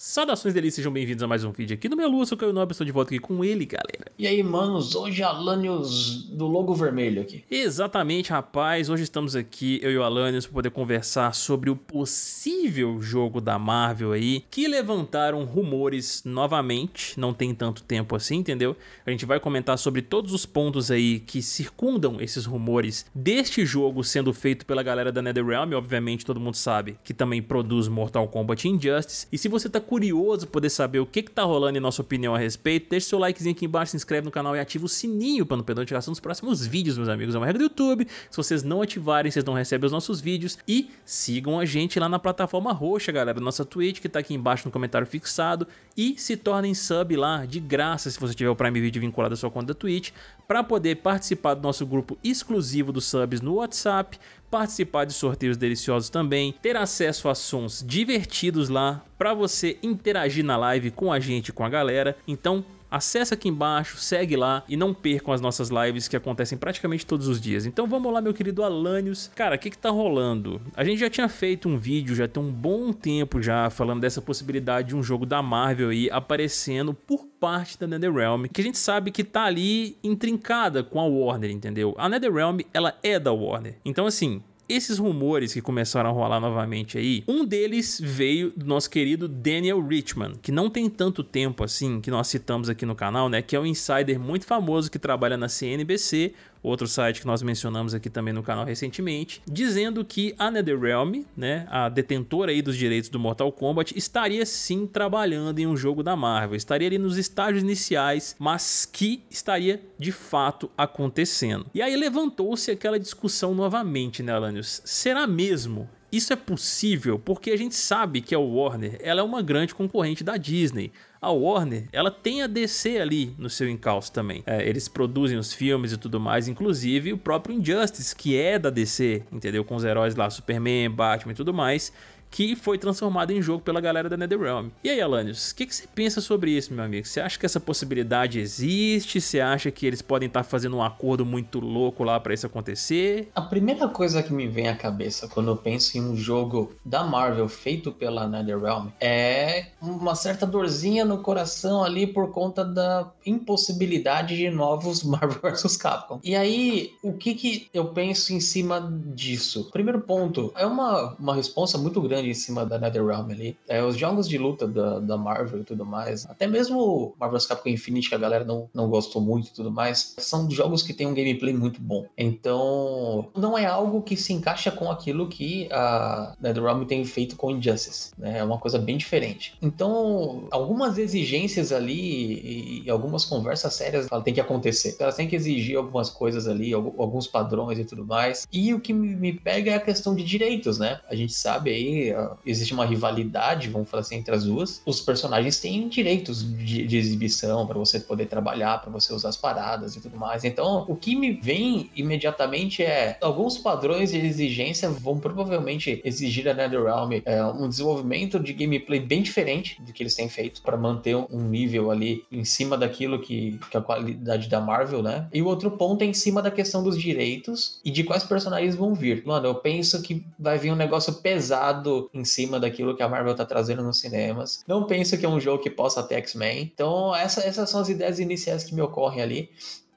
Saudações deles, sejam bem-vindos a mais um vídeo aqui no meu Lua, sou o Caio Nobre, estou de volta aqui com ele, galera. E aí, manos, hoje Alanios do logo vermelho aqui. Exatamente, rapaz, hoje estamos aqui, eu e o Alanios, para poder conversar sobre o possível jogo da Marvel aí, que levantaram rumores novamente, não tem tanto tempo assim, entendeu? A gente vai comentar sobre todos os pontos aí que circundam esses rumores deste jogo sendo feito pela galera da NetherRealm, obviamente todo mundo sabe, que também produz Mortal Kombat Injustice, e se você tá curioso poder saber o que, que tá rolando e nossa opinião a respeito, deixe seu likezinho aqui embaixo, se inscreve no canal e ativa o sininho para não perder a notificação dos próximos vídeos, meus amigos. É uma regra do YouTube. Se vocês não ativarem, vocês não recebem os nossos vídeos. E sigam a gente lá na plataforma roxa, galera, nossa Twitch, que tá aqui embaixo no comentário fixado. E se tornem sub lá, de graça, se você tiver o Prime Video vinculado à sua conta da Twitch, para poder participar do nosso grupo exclusivo dos subs no WhatsApp, participar de sorteios deliciosos também, ter acesso a sons divertidos lá, para você interagir na live com a gente, com a galera. Então, acessa aqui embaixo, segue lá e não percam as nossas lives que acontecem praticamente todos os dias. Então vamos lá, meu querido Alanios. Cara, o que, que tá rolando? A gente já tinha feito um vídeo, já tem um bom tempo já, falando dessa possibilidade de um jogo da Marvel aí aparecendo por parte da NetherRealm, que a gente sabe que tá ali intrincada com a Warner, entendeu? A NetherRealm, ela é da Warner. Então assim, esses rumores que começaram a rolar novamente aí, um deles veio do nosso querido Daniel Richman, que não tem tanto tempo assim, que nós citamos aqui no canal, né? Que é um insider muito famoso que trabalha na CNBC, outro site que nós mencionamos aqui também no canal recentemente, dizendo que a NetherRealm, né, a detentora aí dos direitos do Mortal Kombat, estaria sim trabalhando em um jogo da Marvel, estaria ali nos estágios iniciais, mas que estaria de fato acontecendo. E aí levantou-se aquela discussão novamente, né, Alanios? Será mesmo isso é possível porque a gente sabe que a Warner ela é uma grande concorrente da Disney. A Warner ela tem a DC ali no seu encalço também. É, eles produzem os filmes e tudo mais, inclusive o próprio Injustice, que é da DC, entendeu? Com os heróis lá, Superman, Batman e tudo mais que foi transformado em jogo pela galera da NetherRealm. E aí, Alanios, o que, que, você pensa sobre isso, meu amigo? Você acha que essa possibilidade existe? Você acha que eles podem estar tá fazendo um acordo muito louco lá para isso acontecer? A primeira coisa que me vem à cabeça quando eu penso em um jogo da Marvel feito pela NetherRealm é uma certa dorzinha no coração ali por conta da impossibilidade de novos Marvel vs Capcom. E aí, o que, que eu penso em cima disso? Primeiro ponto, é uma, uma resposta muito grande cima da NetherRealm ali. É, os jogos de luta da, da Marvel e tudo mais, até mesmo Marvel's Capcom Infinite, que a galera não, não gostou muito e tudo mais, são jogos que têm um gameplay muito bom. Então, não é algo que se encaixa com aquilo que a NetherRealm tem feito com Injustice, né? É uma coisa bem diferente. Então, algumas exigências ali e, algumas conversas sérias tem que acontecer. Elas têm que exigir algumas coisas ali, alguns padrões e tudo mais. E o que me pega é a questão de direitos, né? A gente sabe aí ah, existe uma rivalidade, vamos falar assim, entre as duas, os personagens têm direitos de, de exibição para você poder trabalhar, para você usar as paradas e tudo mais. Então, o que me vem imediatamente é alguns padrões de exigência vão provavelmente exigir a NetherRealm é, um desenvolvimento de gameplay bem diferente do que eles têm feito para manter um nível ali em cima daquilo que, que é a qualidade da Marvel, né? E o outro ponto é em cima da questão dos direitos e de quais personagens vão vir. Mano, eu penso que vai vir um negócio pesado em cima daquilo que a Marvel tá trazendo nos cinemas. Não penso que é um jogo que possa ter X-Men. Então, essa, essas são as ideias iniciais que me ocorrem ali.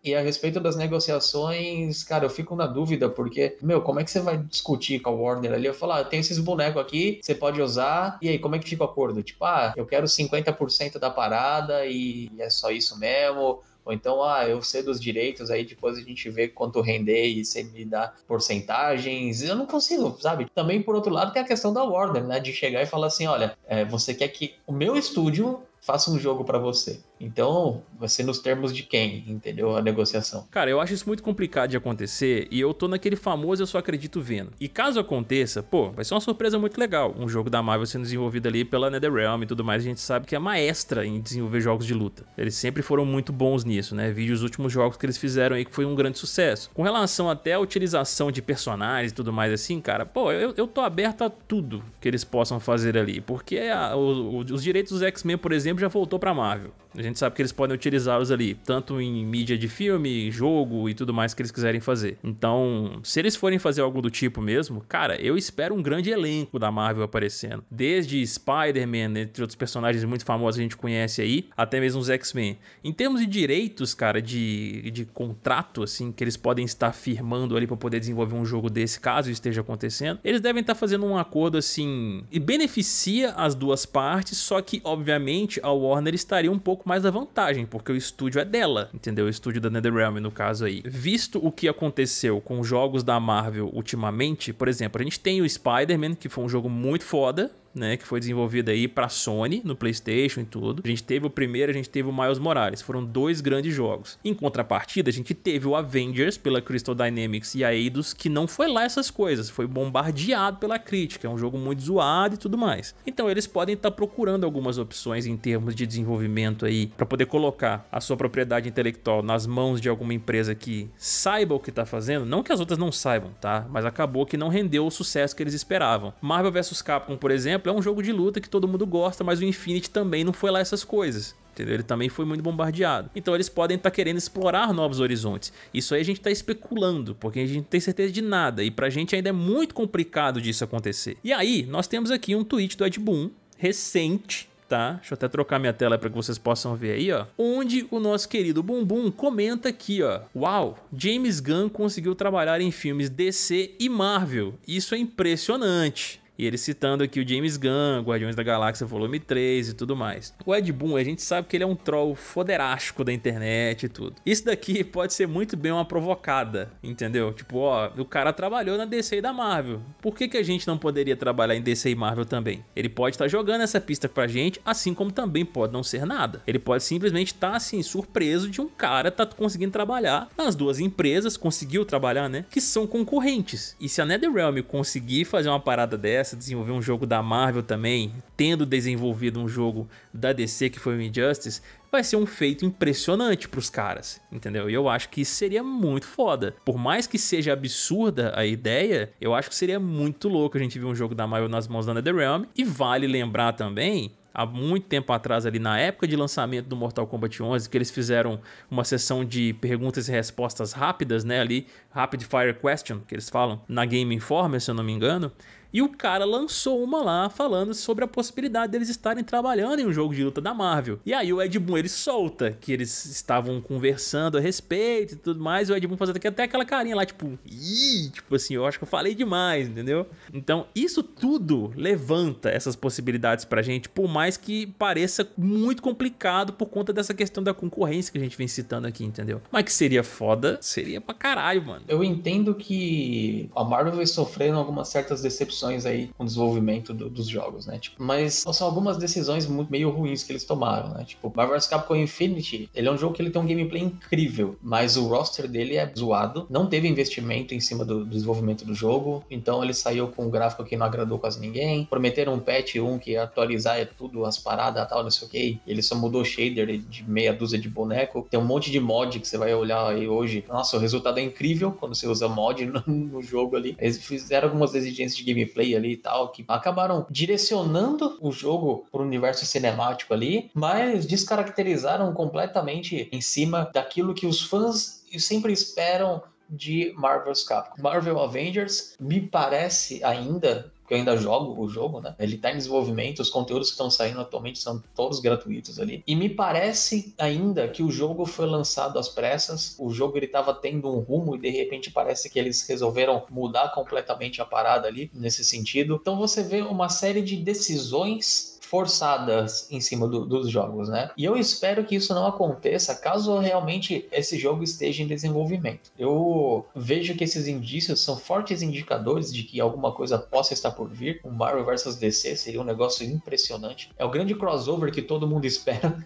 E a respeito das negociações, cara, eu fico na dúvida, porque, meu, como é que você vai discutir com a Warner ali? Eu falo, ah, esses bonecos aqui, você pode usar, e aí, como é que fica o acordo? Tipo, ah, eu quero 50% da parada e é só isso mesmo, ou então, ah, eu cedo os direitos, aí depois a gente vê quanto render e se me dá porcentagens. Eu não consigo, sabe? Também, por outro lado, tem a questão da Warner, né? De chegar e falar assim: olha, é, você quer que o meu estúdio faça um jogo para você. Então, vai ser nos termos de quem, entendeu? A negociação. Cara, eu acho isso muito complicado de acontecer e eu tô naquele famoso eu só acredito vendo. E caso aconteça, pô, vai ser uma surpresa muito legal. Um jogo da Marvel sendo desenvolvido ali pela NetherRealm e tudo mais, a gente sabe que é maestra em desenvolver jogos de luta. Eles sempre foram muito bons nisso, né? Vídeo os últimos jogos que eles fizeram aí que foi um grande sucesso. Com relação até à utilização de personagens e tudo mais assim, cara, pô, eu, eu tô aberto a tudo que eles possam fazer ali, porque a, o, o, os direitos dos X-Men, por exemplo, já voltou pra Marvel. A gente gente sabe que eles podem utilizá-los ali, tanto em mídia de filme, jogo e tudo mais que eles quiserem fazer. Então, se eles forem fazer algo do tipo mesmo, cara, eu espero um grande elenco da Marvel aparecendo. Desde Spider-Man, entre outros personagens muito famosos que a gente conhece aí, até mesmo os X-Men. Em termos de direitos, cara, de, de contrato, assim, que eles podem estar firmando ali para poder desenvolver um jogo desse caso esteja acontecendo, eles devem estar fazendo um acordo assim e beneficia as duas partes, só que, obviamente, a Warner estaria um pouco mais mais a vantagem, porque o estúdio é dela, entendeu? O estúdio da NetherRealm, no caso aí. Visto o que aconteceu com jogos da Marvel ultimamente, por exemplo, a gente tem o Spider-Man, que foi um jogo muito foda, né, que foi desenvolvida aí para Sony no PlayStation e tudo. A gente teve o primeiro, a gente teve o Miles Morales, foram dois grandes jogos. Em contrapartida, a gente teve o Avengers pela Crystal Dynamics e a Eidos, que não foi lá essas coisas, foi bombardeado pela crítica, é um jogo muito zoado e tudo mais. Então eles podem estar tá procurando algumas opções em termos de desenvolvimento aí para poder colocar a sua propriedade intelectual nas mãos de alguma empresa que saiba o que tá fazendo, não que as outras não saibam, tá? Mas acabou que não rendeu o sucesso que eles esperavam. Marvel vs Capcom, por exemplo, exemplo, é um jogo de luta que todo mundo gosta, mas o Infinity também não foi lá essas coisas. Entendeu? Ele também foi muito bombardeado. Então eles podem estar tá querendo explorar novos horizontes. Isso aí a gente está especulando, porque a gente não tem certeza de nada. E pra gente ainda é muito complicado disso acontecer. E aí, nós temos aqui um tweet do Ed Boon, recente, tá? Deixa eu até trocar minha tela para que vocês possam ver aí, ó. Onde o nosso querido Bumbum comenta aqui, ó. Uau, James Gunn conseguiu trabalhar em filmes DC e Marvel. Isso é impressionante. E ele citando aqui o James Gunn, Guardiões da Galáxia Volume 3 e tudo mais. O Ed Boon, a gente sabe que ele é um troll foderástico da internet e tudo. Isso daqui pode ser muito bem uma provocada, entendeu? Tipo, ó, o cara trabalhou na DC e da Marvel. Por que, que a gente não poderia trabalhar em DC e Marvel também? Ele pode estar tá jogando essa pista pra gente, assim como também pode não ser nada. Ele pode simplesmente estar, tá, assim, surpreso de um cara tá conseguindo trabalhar nas duas empresas, conseguiu trabalhar, né? Que são concorrentes. E se a NetherRealm conseguir fazer uma parada dessa, desenvolver um jogo da Marvel também, tendo desenvolvido um jogo da DC que foi o Injustice, vai ser um feito impressionante para os caras, entendeu? E eu acho que isso seria muito foda. Por mais que seja absurda a ideia, eu acho que seria muito louco a gente ver um jogo da Marvel nas mãos da NetherRealm. E vale lembrar também há muito tempo atrás ali na época de lançamento do Mortal Kombat 11 que eles fizeram uma sessão de perguntas e respostas rápidas, né, ali, rapid fire question que eles falam na Game Informer, se eu não me engano, e o cara lançou uma lá falando sobre a possibilidade deles estarem trabalhando em um jogo de luta da Marvel. E aí o Ed Boon ele solta que eles estavam conversando a respeito e tudo mais. E o Ed Boon fazendo até aquela carinha lá, tipo, Ih! tipo assim, eu acho que eu falei demais, entendeu? Então isso tudo levanta essas possibilidades pra gente, por mais que pareça muito complicado por conta dessa questão da concorrência que a gente vem citando aqui, entendeu? Mas que seria foda, seria pra caralho, mano. Eu entendo que a Marvel vai sofrendo algumas certas decepções decepções aí com o desenvolvimento do, dos jogos, né? Tipo, mas são algumas decisões muito, meio ruins que eles tomaram, né? Tipo, Marvel's Capcom Infinity, ele é um jogo que ele tem um gameplay incrível, mas o roster dele é zoado, não teve investimento em cima do, do desenvolvimento do jogo, então ele saiu com um gráfico que não agradou quase ninguém, prometeram um patch 1 um que ia atualizar é tudo, as paradas tal, não sei o que, ele só mudou shader de meia dúzia de boneco, tem um monte de mod que você vai olhar aí hoje, nossa, o resultado é incrível quando você usa mod no, no jogo ali, eles fizeram algumas exigências de gameplay gameplay ali e tal, que acabaram direcionando o jogo para o universo cinemático ali, mas descaracterizaram completamente em cima daquilo que os fãs sempre esperam de Marvel's Capcom. Marvel Avengers me parece ainda que eu ainda jogo o jogo, né? Ele tá em desenvolvimento, os conteúdos que estão saindo atualmente são todos gratuitos ali. E me parece ainda que o jogo foi lançado às pressas, o jogo ele tava tendo um rumo e de repente parece que eles resolveram mudar completamente a parada ali nesse sentido. Então você vê uma série de decisões forçadas em cima do, dos jogos, né? E eu espero que isso não aconteça caso realmente esse jogo esteja em desenvolvimento. Eu vejo que esses indícios são fortes indicadores de que alguma coisa possa estar por vir. O Marvel vs DC seria um negócio impressionante. É o grande crossover que todo mundo espera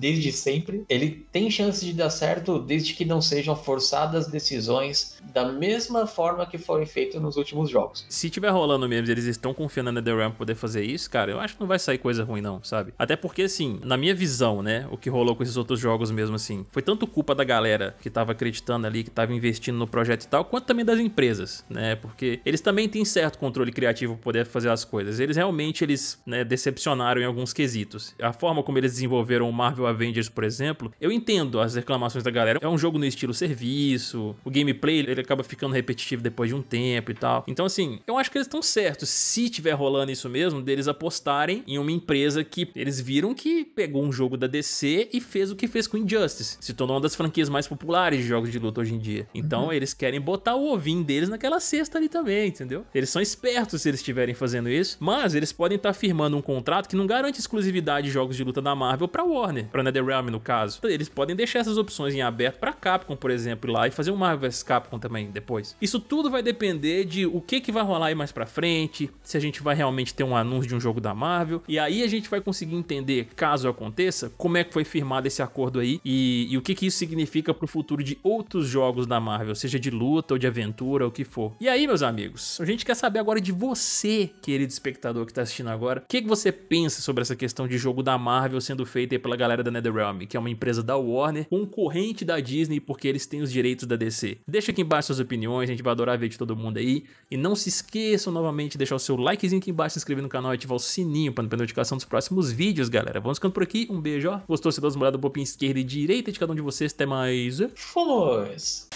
desde sempre. Ele tem chance de dar certo desde que não sejam forçadas decisões da mesma forma que foi feito nos últimos jogos. Se tiver rolando mesmo, eles estão confiando na The Ram poder fazer isso, cara, eu acho que não vai sair com coisa ruim, não, sabe? Até porque, assim, na minha visão, né, o que rolou com esses outros jogos mesmo, assim, foi tanto culpa da galera que tava acreditando ali, que tava investindo no projeto e tal, quanto também das empresas, né? Porque eles também têm certo controle criativo pra poder fazer as coisas. Eles realmente, eles, né, decepcionaram em alguns quesitos. A forma como eles desenvolveram o Marvel Avengers, por exemplo, eu entendo as reclamações da galera. É um jogo no estilo serviço, o gameplay, ele acaba ficando repetitivo depois de um tempo e tal. Então, assim, eu acho que eles estão certos, se tiver rolando isso mesmo, deles apostarem em uma empresa que eles viram que pegou um jogo da DC e fez o que fez com Injustice. Se tornou uma das franquias mais populares de jogos de luta hoje em dia. Então uhum. eles querem botar o ovinho deles naquela cesta ali também, entendeu? Eles são espertos se eles estiverem fazendo isso, mas eles podem estar tá firmando um contrato que não garante exclusividade de jogos de luta da Marvel para Warner, para NetherRealm no caso. Eles podem deixar essas opções em aberto para Capcom, por exemplo, lá e fazer um Marvel vs Capcom também depois. Isso tudo vai depender de o que que vai rolar aí mais para frente, se a gente vai realmente ter um anúncio de um jogo da Marvel e aí aí a gente vai conseguir entender, caso aconteça, como é que foi firmado esse acordo aí e, e o que, que isso significa pro futuro de outros jogos da Marvel, seja de luta ou de aventura, o que for. E aí, meus amigos, a gente quer saber agora de você, querido espectador que tá assistindo agora, o que, que você pensa sobre essa questão de jogo da Marvel sendo feito aí pela galera da NetherRealm, que é uma empresa da Warner, concorrente da Disney, porque eles têm os direitos da DC. Deixa aqui embaixo suas opiniões, a gente vai adorar ver de todo mundo aí. E não se esqueçam novamente de deixar o seu likezinho aqui embaixo, se inscrever no canal e ativar o sininho para não perder notificação dos próximos vídeos, galera. Vamos ficando por aqui. Um beijo, ó. Gostou? Se dá uma olhada boa esquerda e direita de cada um de vocês. Até mais. Fomos!